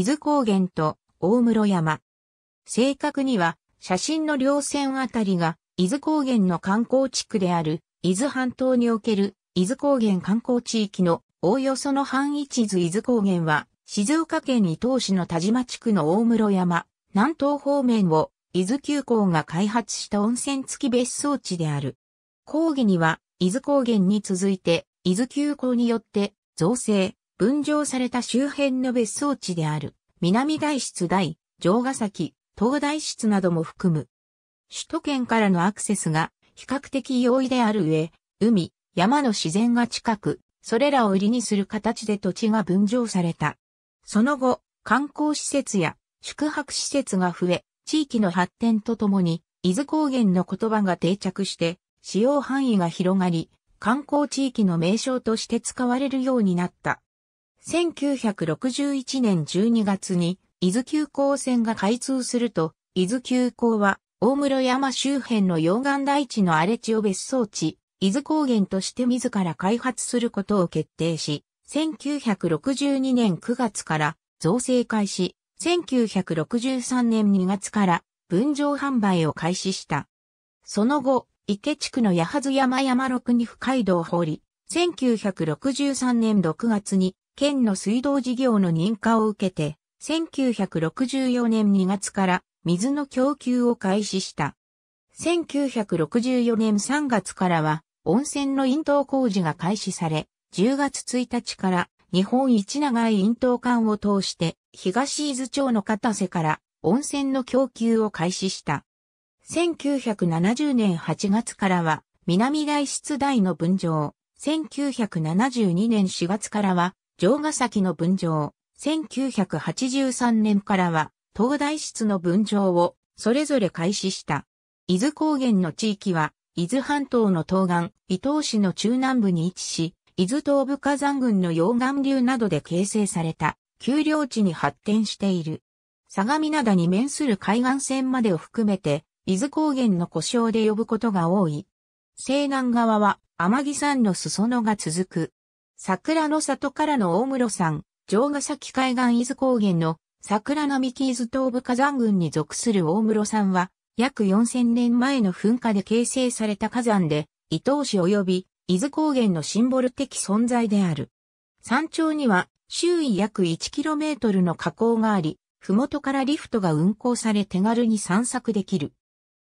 伊豆高原と大室山。正確には、写真の稜線あたりが、伊豆高原の観光地区である、伊豆半島における、伊豆高原観光地域の、おおよその範囲地図伊豆高原は、静岡県伊東市の田島地区の大室山、南東方面を、伊豆急行が開発した温泉付き別荘地である。講義には、伊豆高原に続いて、伊豆急行によって、造成、分譲された周辺の別荘地である、南大室大、城ヶ崎、東大室なども含む。首都圏からのアクセスが比較的容易である上、海、山の自然が近く、それらを売りにする形で土地が分譲された。その後、観光施設や宿泊施設が増え、地域の発展とともに、伊豆高原の言葉が定着して、使用範囲が広がり、観光地域の名称として使われるようになった。1961年12月に伊豆急行線が開通すると、伊豆急行は大室山周辺の溶岩台地の荒れ地を別荘地、伊豆高原として自ら開発することを決定し、1962年9月から造成開始、1963年2月から分譲販売を開始した。その後、池地区の八幡山山六に深い道を掘り、1963年6月に県の水道事業の認可を受けて、1964年2月から水の供給を開始した。1964年3月からは温泉の引導工事が開始され、10月1日から日本一長い引導管を通して東伊豆町の片瀬から温泉の供給を開始した。1970年8月からは南大室大の分譲、1972年4月からは城ヶ崎の分譲、1983年からは、東大室の分譲をそれぞれ開始した。伊豆高原の地域は、伊豆半島の東岸、伊東市の中南部に位置し、伊豆東部火山群の溶岩流などで形成された、丘陵地に発展している。相模灘に面する海岸線までを含めて、伊豆高原の故障で呼ぶことが多い。西南側は天城山の裾野が続く。桜の里からの大室山、城ヶ崎海岸伊豆高原の桜並木伊豆東部火山群に属する大室山は、約4000年前の噴火で形成された火山で、伊東市及び伊豆高原のシンボル的存在である。山頂には周囲約 1km の河口があり、麓からリフトが運行され手軽に散策できる。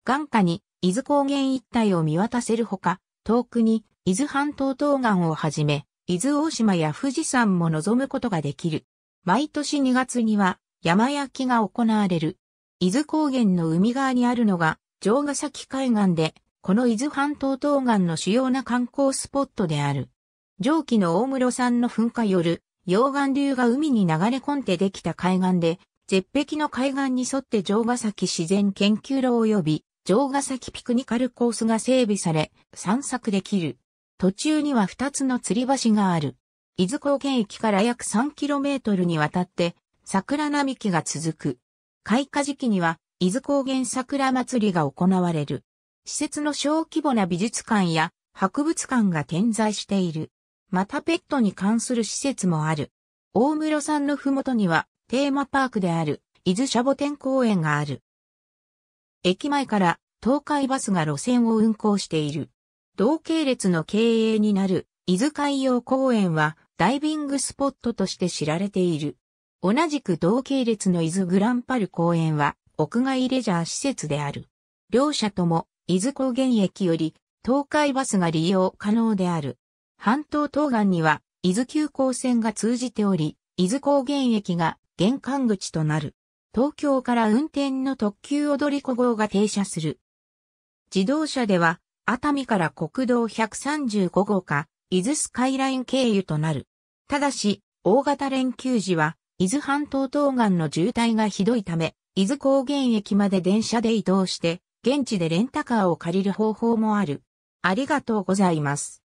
眼下に伊豆高原一帯を見渡せるほか、遠くに伊豆半島東岸をはじめ、伊豆大島や富士山も望むことができる。毎年2月には山焼きが行われる。伊豆高原の海側にあるのが城ヶ崎海岸で、この伊豆半島東岸の主要な観光スポットである。上記の大室山の噴火よる溶岩流が海に流れ込んでできた海岸で、絶壁の海岸に沿って城ヶ崎自然研究路及び城ヶ崎ピクニカルコースが整備され、散策できる。途中には2つの吊り橋がある。伊豆高原駅から約 3km にわたって桜並木が続く。開花時期には伊豆高原桜祭りが行われる。施設の小規模な美術館や博物館が点在している。またペットに関する施設もある。大室さんのふもとにはテーマパークである伊豆シャボテン公園がある。駅前から東海バスが路線を運行している。同系列の経営になる、伊豆海洋公園はダイビングスポットとして知られている。同じく同系列の伊豆グランパル公園は屋外レジャー施設である。両者とも伊豆高原駅より東海バスが利用可能である。半島東岸には伊豆急行線が通じており、伊豆高原駅が玄関口となる。東京から運転の特急踊り子号が停車する。自動車では熱海から国道135号か、伊豆スカイライン経由となる。ただし、大型連休時は、伊豆半島東岸の渋滞がひどいため、伊豆高原駅まで電車で移動して、現地でレンタカーを借りる方法もある。ありがとうございます。